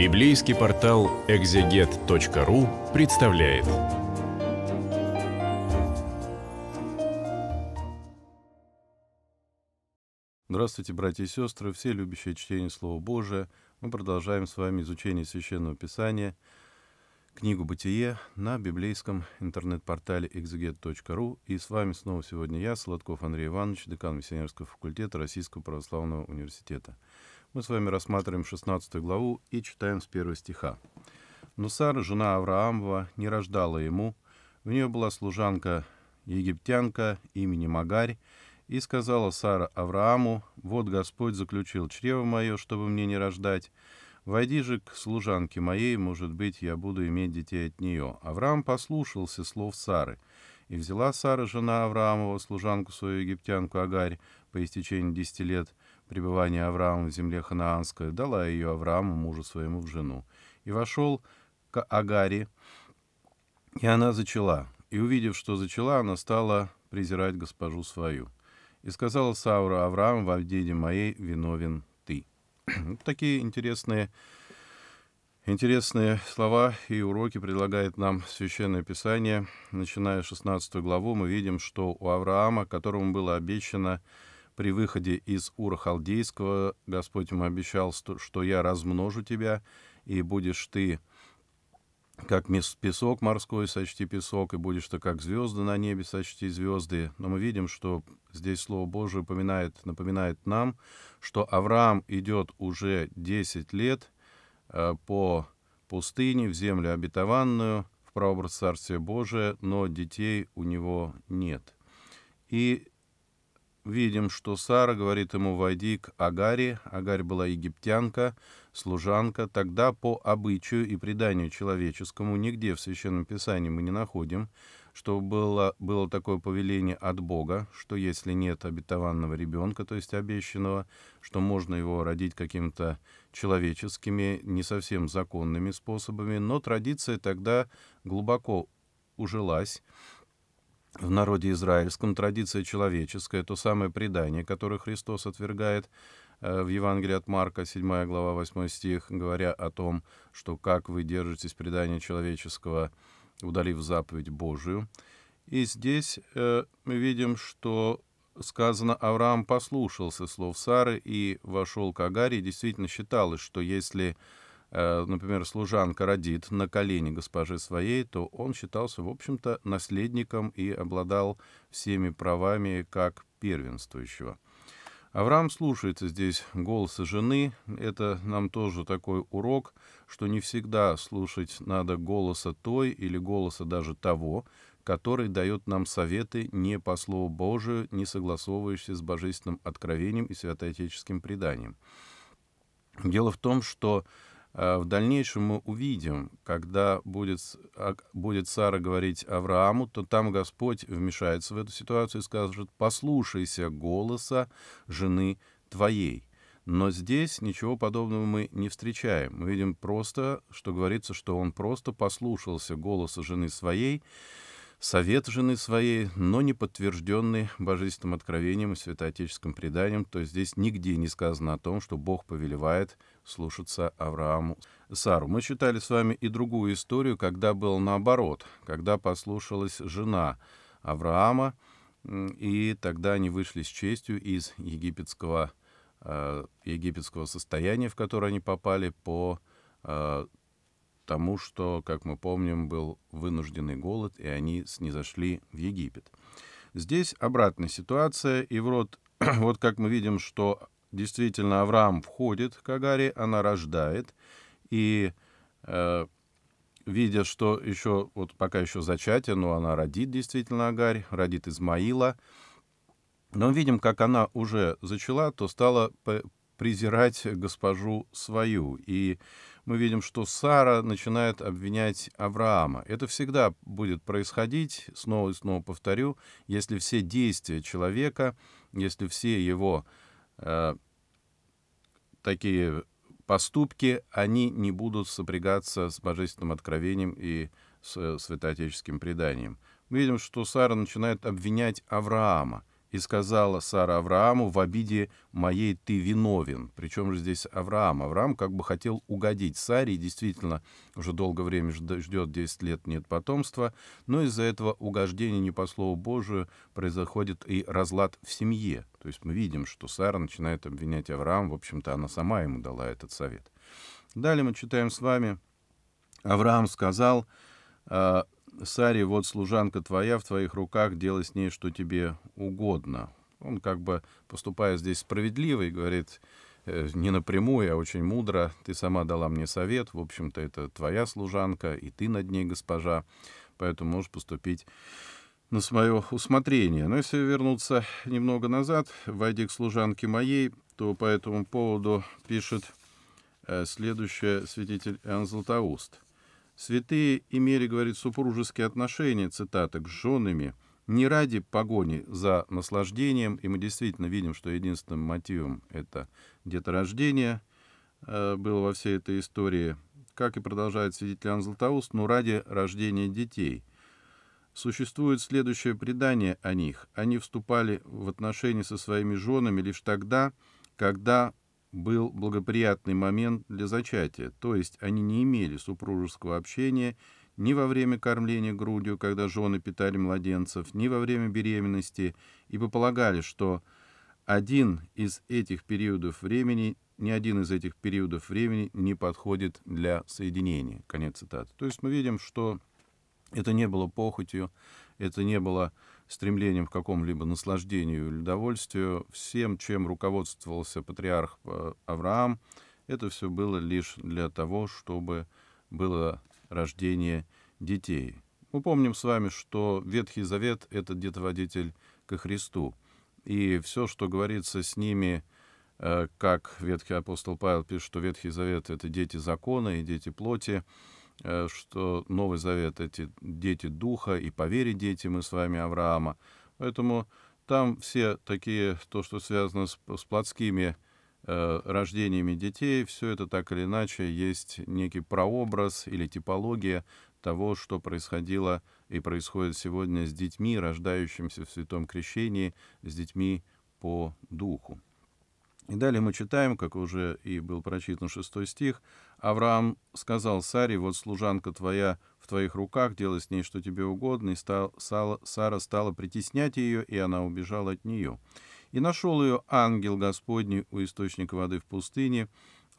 Библейский портал экзегет.ру представляет. Здравствуйте, братья и сестры, все любящие чтение Слова Божия. Мы продолжаем с вами изучение Священного Писания, книгу «Бытие» на библейском интернет-портале exeget.ru. И с вами снова сегодня я, Солодков Андрей Иванович, декан Миссионерского факультета Российского Православного Университета. Мы с вами рассматриваем 16 главу и читаем с первого стиха. Но Сара, жена Авраамова, не рождала ему. В нее была служанка египтянка имени Магарь, и сказала Сара Аврааму, «Вот Господь заключил чрево мое, чтобы мне не рождать. Войди же к служанке моей, может быть, я буду иметь детей от нее». Авраам послушался слов Сары, и взяла Сара, жена Авраамова, служанку свою египтянку Агарь, по истечении десяти лет, пребывания Авраама в земле Ханаанской, дала ее Аврааму, мужу своему, в жену. И вошел к Агаре, и она зачала. И, увидев, что зачала, она стала презирать госпожу свою. И сказала Саура Авраам, во обдеде моей виновен ты. Такие интересные Интересные слова и уроки предлагает нам Священное Писание. Начиная с 16 главу, мы видим, что у Авраама, которому было обещано при выходе из Ура Господь ему обещал, что я размножу тебя, и будешь ты как песок морской, сочти песок, и будешь ты как звезды на небе, сочти звезды. Но мы видим, что здесь Слово Божие упоминает, напоминает нам, что Авраам идет уже 10 лет э, по пустыне, в землю обетованную, в прообраз Царствия Божия, но детей у него нет. И видим, что Сара говорит ему «войди к Агаре». Агарь была египтянка, служанка. Тогда по обычаю и преданию человеческому нигде в Священном Писании мы не находим, что было, было такое повеление от Бога, что если нет обетованного ребенка, то есть обещанного, что можно его родить каким-то человеческими, не совсем законными способами. Но традиция тогда глубоко ужилась. В народе израильском традиция человеческая, то самое предание, которое Христос отвергает э, в Евангелии от Марка, 7 глава, 8 стих, говоря о том, что как вы держитесь предания человеческого, удалив заповедь Божию. И здесь э, мы видим, что сказано, Авраам послушался слов Сары и вошел к Агаре, и действительно считалось, что если Э, например, служанка родит на колени госпожи своей, то он считался, в общем-то, наследником и обладал всеми правами как первенствующего. Авраам слушается здесь голоса жены. Это нам тоже такой урок, что не всегда слушать надо голоса той или голоса даже того, который дает нам советы не по Слову Божию, не согласовывающиеся с божественным откровением и святоотеческим преданием. Дело в том, что Э, в дальнейшем мы увидим, когда будет, а, будет Сара говорить Аврааму, то там Господь вмешается в эту ситуацию и скажет, послушайся голоса жены твоей. Но здесь ничего подобного мы не встречаем. Мы видим просто, что говорится, что он просто послушался голоса жены своей, совет жены своей, но не подтвержденный божественным откровением и святоотеческим преданием. То есть здесь нигде не сказано о том, что Бог повелевает – слушаться Аврааму Сару. Мы читали с вами и другую историю, когда был наоборот, когда послушалась жена Авраама, и тогда они вышли с честью из египетского, э, египетского состояния, в которое они попали по э, тому, что, как мы помним, был вынужденный голод, и они снизошли в Египет. Здесь обратная ситуация, и вот, вот как мы видим, что Действительно, Авраам входит к Агаре, она рождает, и э, видя, что еще, вот пока еще зачатие, но она родит действительно Агарь, родит Измаила, но видим, как она уже зачала, то стала презирать госпожу свою. И мы видим, что Сара начинает обвинять Авраама. Это всегда будет происходить, снова и снова повторю, если все действия человека, если все его э, такие поступки, они не будут сопрягаться с божественным откровением и с э, святоотеческим преданием. Мы видим, что Сара начинает обвинять Авраама и сказала Сара Аврааму, в обиде моей ты виновен. Причем же здесь Авраам. Авраам как бы хотел угодить Саре, и действительно уже долгое время ждет 10 лет нет потомства, но из-за этого угождения не по слову Божию происходит и разлад в семье. То есть мы видим, что Сара начинает обвинять Авраам, в общем-то она сама ему дала этот совет. Далее мы читаем с вами, Авраам сказал, э, Сари, вот служанка твоя в твоих руках, делай с ней, что тебе угодно». Он как бы поступая здесь справедливо и говорит, «Э, не напрямую, а очень мудро, «Ты сама дала мне совет, в общем-то, это твоя служанка, и ты над ней госпожа, поэтому можешь поступить на свое усмотрение. Но если вернуться немного назад, войди к служанке моей, то по этому поводу пишет э, следующее святитель Иоанн Златоуст – Святые имели, говорит, супружеские отношения, цитата, к женами, не ради погони за наслаждением, и мы действительно видим, что единственным мотивом это деторождение э, было во всей этой истории, как и продолжает свидетель Иоанн Златоуст, но «Ну, ради рождения детей. Существует следующее предание о них. Они вступали в отношения со своими женами лишь тогда, когда был благоприятный момент для зачатия, то есть они не имели супружеского общения ни во время кормления грудью, когда жены питали младенцев, ни во время беременности, ибо полагали, что один из этих периодов времени, ни один из этих периодов времени не подходит для соединения. Конец цитаты. То есть мы видим, что это не было похотью, это не было стремлением к какому-либо наслаждению или удовольствию, всем, чем руководствовался патриарх э, Авраам, это все было лишь для того, чтобы было рождение детей. Мы помним с вами, что Ветхий Завет — это детоводитель ко Христу. И все, что говорится с ними, э, как ветхий апостол Павел пишет, что Ветхий Завет — это дети закона и дети плоти, Э, что Новый Завет — эти дети Духа, и по вере дети мы с вами Авраама. Поэтому там все такие, то, что связано с, с плотскими э, рождениями детей, все это так или иначе есть некий прообраз или типология того, что происходило и происходит сегодня с детьми, рождающимися в Святом Крещении, с детьми по Духу. И далее мы читаем, как уже и был прочитан шестой стих, «Авраам сказал Саре, вот служанка твоя в твоих руках, делай с ней что тебе угодно». И стал, Сала, Сара стала притеснять ее, и она убежала от нее. «И нашел ее ангел Господний у источника воды в пустыне,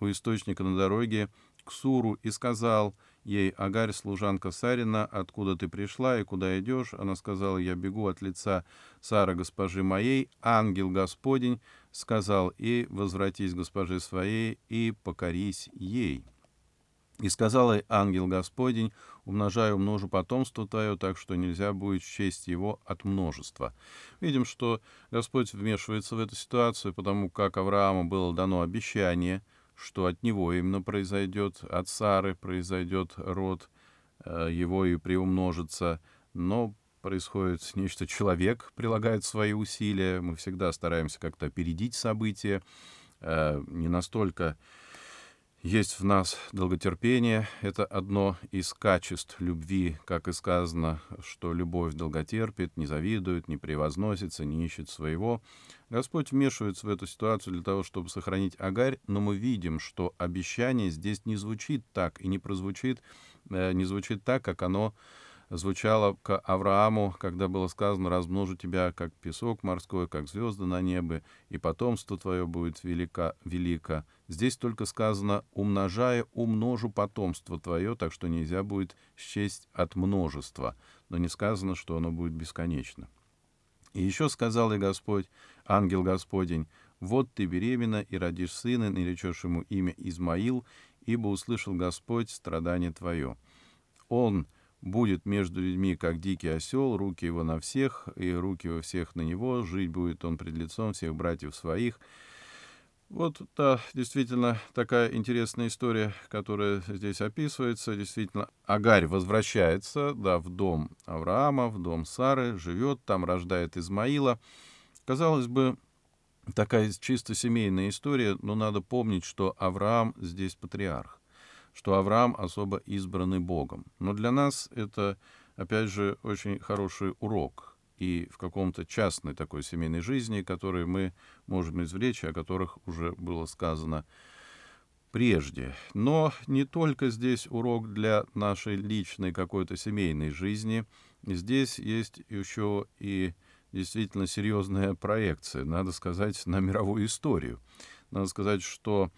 у источника на дороге к Суру, и сказал ей, Агарь, служанка Сарина, откуда ты пришла и куда идешь?» Она сказала, «Я бегу от лица Сара, госпожи моей, ангел Господень» сказал, и возвратись к госпоже своей, и покорись ей. И сказал ей ангел Господень, умножаю множу потомство твое, так что нельзя будет счесть его от множества. Видим, что Господь вмешивается в эту ситуацию, потому как Аврааму было дано обещание, что от него именно произойдет, от Сары произойдет род, э, его и приумножится. Но происходит нечто, человек прилагает свои усилия, мы всегда стараемся как-то опередить события, э, не настолько есть в нас долготерпение, это одно из качеств любви, как и сказано, что любовь долготерпит, не завидует, не превозносится, не ищет своего. Господь вмешивается в эту ситуацию для того, чтобы сохранить Агарь, но мы видим, что обещание здесь не звучит так и не прозвучит, э, не звучит так, как оно звучало к Аврааму, когда было сказано «размножу тебя, как песок морской, как звезды на небе, и потомство твое будет велико, велико». Здесь только сказано «умножая, умножу потомство твое», так что нельзя будет счесть от множества, но не сказано, что оно будет бесконечно. И еще сказал и Господь, ангел Господень, «Вот ты беременна и родишь сына, наречешь ему имя Измаил, ибо услышал Господь страдание твое». Он — Будет между людьми, как дикий осел, руки его на всех, и руки во всех на него, жить будет он пред лицом всех братьев своих». Вот да, действительно такая интересная история, которая здесь описывается. Действительно, Агарь возвращается да, в дом Авраама, в дом Сары, живет там, рождает Измаила. Казалось бы, такая чисто семейная история, но надо помнить, что Авраам здесь патриарх что Авраам особо избранный Богом. Но для нас это, опять же, очень хороший урок и в каком-то частной такой семейной жизни, который мы можем извлечь, о которых уже было сказано прежде. Но не только здесь урок для нашей личной какой-то семейной жизни. Здесь есть еще и действительно серьезная проекция, надо сказать, на мировую историю. Надо сказать, что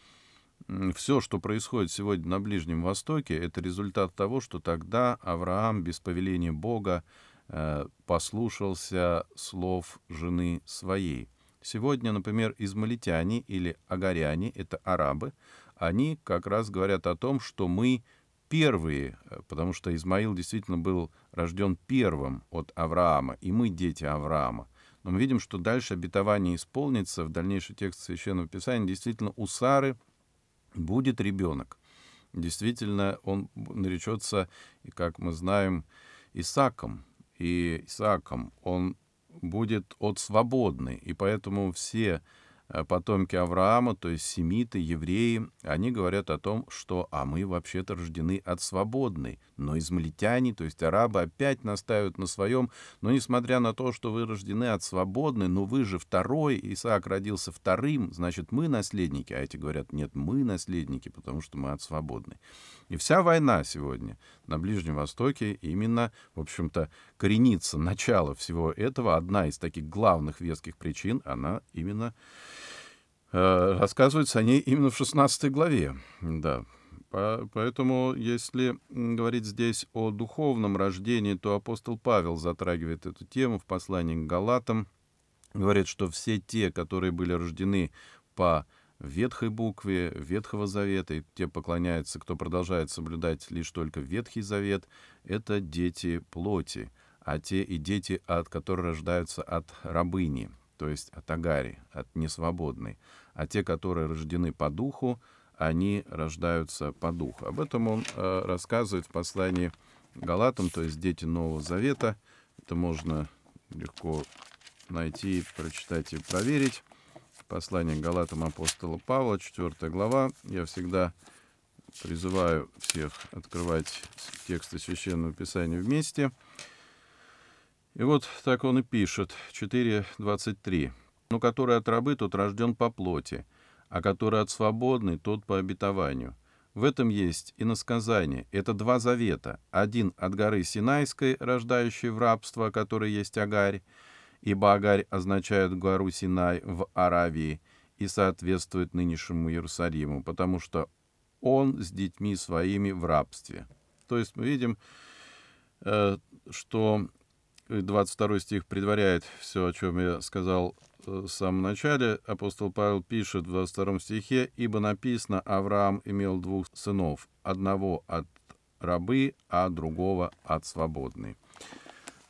все, что происходит сегодня на Ближнем Востоке, это результат того, что тогда Авраам без повеления Бога э, послушался слов жены своей. Сегодня, например, измалитяне или агаряне, это арабы, они как раз говорят о том, что мы первые, э, потому что Измаил действительно был рожден первым от Авраама, и мы дети Авраама. Но мы видим, что дальше обетование исполнится, в дальнейший текст Священного Писания действительно у Сары – будет ребенок. Действительно, он наречется, как мы знаем, Исаком. И Исаком он будет от свободный. И поэтому все Э, потомки Авраама, то есть семиты, евреи, они говорят о том, что «а мы вообще-то рождены от свободной». Но измалитяне, то есть арабы, опять настаивают на своем, но несмотря на то, что вы рождены от свободной, но вы же второй, Исаак родился вторым, значит, мы наследники. А эти говорят, нет, мы наследники, потому что мы от свободной. И вся война сегодня на Ближнем Востоке именно, в общем-то, коренится начало всего этого. Одна из таких главных веских причин, она именно Э, рассказывается о ней именно в 16 главе. Да. Поэтому, если говорить здесь о духовном рождении, то апостол Павел затрагивает эту тему в послании к Галатам. Говорит, что все те, которые были рождены по ветхой букве Ветхого Завета, и те поклоняются, кто продолжает соблюдать лишь только Ветхий Завет, это дети плоти, а те и дети, от которых рождаются от рабыни то есть от агари, от несвободной. А те, которые рождены по духу, они рождаются по духу. Об этом он э, рассказывает в послании Галатам, то есть дети Нового Завета. Это можно легко найти, прочитать и проверить. Послание Галатам апостола Павла, 4 глава. Я всегда призываю всех открывать тексты Священного Писания вместе. И вот так он и пишет, 4.23. но который от рабы, тот рожден по плоти, а который от свободной, тот по обетованию». В этом есть и насказание. Это два завета. Один от горы Синайской, рождающей в рабство, который есть Агарь, ибо Агарь означает гору Синай в Аравии и соответствует нынешнему Иерусалиму, потому что он с детьми своими в рабстве. То есть мы видим, э, что 22 э, стих предваряет все, о чем я сказал э, в самом начале. Апостол Павел пишет в 22 стихе, «Ибо написано, Авраам имел двух сынов, одного от рабы, а другого от свободной».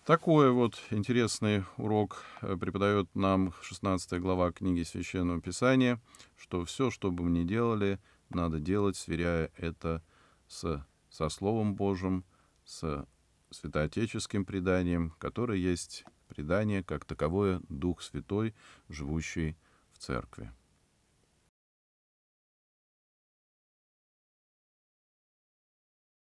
Такой вот интересный урок э, преподает нам 16 глава книги Священного Писания, что все, что бы мы ни делали, надо делать, сверяя это с, со Словом Божьим, с святоотеческим преданием, которое есть предание как таковое Дух Святой, живущий в Церкви.